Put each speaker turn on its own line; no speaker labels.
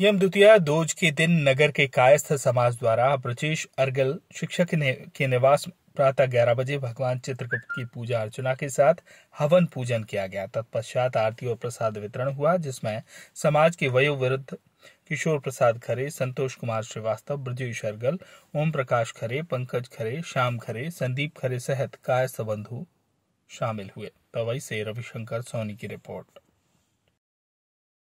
यम द्वितीय दोज के दिन नगर के कायस्थ समाज द्वारा ब्रजेश अर्गल शिक्षक ने, के निवास प्रातः ग्यारह बजे भगवान चित्रगुप्त की पूजा अर्चना के साथ हवन पूजन किया गया तत्पश्चात आरती और प्रसाद वितरण हुआ जिसमें समाज के वयोवृद्ध किशोर प्रसाद खरे संतोष कुमार श्रीवास्तव ब्रजेश अर्गल ओम प्रकाश खरे पंकज खरे श्याम खरे संदीप खरे सहित कायस्थ बंधु शामिल हुए तवई तो से रविशंकर सोनी की रिपोर्ट